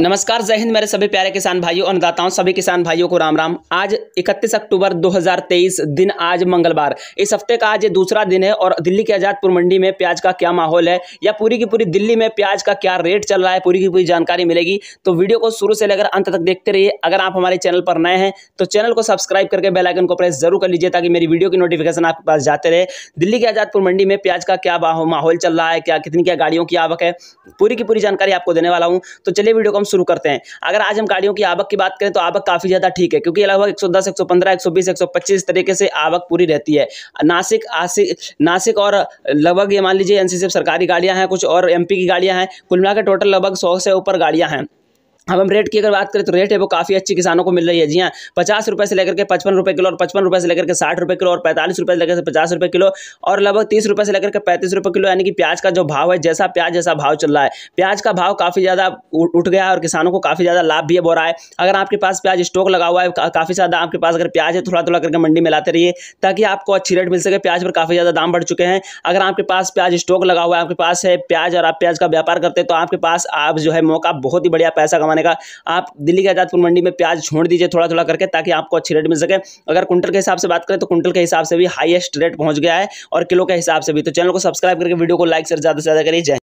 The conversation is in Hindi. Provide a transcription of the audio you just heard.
नमस्कार जय हिंद मेरे सभी प्यारे किसान भाइयों अन्नदाताओं सभी किसान भाइयों को राम राम आज 31 अक्टूबर 2023 दिन आज मंगलवार इस हफ्ते का आज ये दूसरा दिन है और दिल्ली के आजादपुर मंडी में प्याज का क्या माहौल है या पूरी की पूरी दिल्ली में प्याज का क्या रेट चल रहा है पूरी की पूरी जानकारी मिलेगी तो वीडियो को शुरू से लेकर अंत तक देखते रहिए अगर आप हमारे चैनल पर नए हैं तो चैनल को सब्सक्राइब करके बेलाइकन को प्रेस जरूर कर लीजिए ताकि मेरी वीडियो की नोटिफिकेशन आपके पास जाते रहे दिल्ली के आजादपुर मंडी में प्याज का क्या माहौल चल रहा है क्या कितनी क्या गाड़ियों की आवक है पूरी की पूरी जानकारी आपको देने वाला हूँ तो चलिए वीडियो को हम शुरू करते हैं अगर आज हम गाड़ियों की आवक की बात करें तो आवक काफ़ी ज़्यादा ठीक है क्योंकि लगभग एक सौ दस एक सौ पंद्रह एक सौ बीस एक सौ पच्चीस तरीके से आवक पूरी रहती है नासिक आसिक नासिक और लगभग ये मान लीजिए एनसीसी सरकारी गाड़ियां हैं कुछ और एमपी की गाड़ियां हैं कुल मिलाकर टोटल लगभग सौ से ऊपर गाड़ियां हैं अब हम रेट की अगर बात करें तो रेट है वो काफ़ी अच्छी किसानों को मिल रही है जी हाँ पचास रुपये से लेकर के पचपन रुपये किलो और पचपन रुपये से लेकर के साठ रुपये किलो और पैंतालीस रुपये से लेकर के पचास रुपये किलो और लगभग तीस रुपये से लेकर के पैंतीस रुपये किलो यानी कि प्याज का जो भाव है जैसा प्याज जैसा भाव चल रहा है प्याज का भाव काफ़ी ज़्यादा उठ गया है और किसानों को काफ़ी ज़्यादा लाभ भी अब हो रहा है अगर आपके पास प्याज स्टॉक लगा हुआ है काफ़ी ज़्यादा आपके पास अगर प्याज है थोड़ा थोड़ा करके मंडी में लाते रहिए ताकि आपको अच्छी रेट मिल सके प्याज पर काफ़ी ज़्यादा दाम बढ़ चुके हैं अगर आपके पास प्याज स्टॉक लगा हुआ है आपके पास है प्याज और आप प्याज का व्यापार करते हैं तो आपके पास आप जो है मौका बहुत ही बढ़िया पैसा कमाने कमाने का आप दिल्ली की आज़ादपुर मंडी में प्याज छोड़ दीजिए थोड़ा थोड़ा करके ताकि आपको अच्छी रेट मिल सके अगर कुंटल के हिसाब से बात करें तो कुंटल के हिसाब से भी हाइएस्ट रेट पहुंच गया है और किलो के हिसाब से भी तो चैनल को सब्सक्राइब करके वीडियो को लाइक से ज़्यादा से ज़्यादा करिए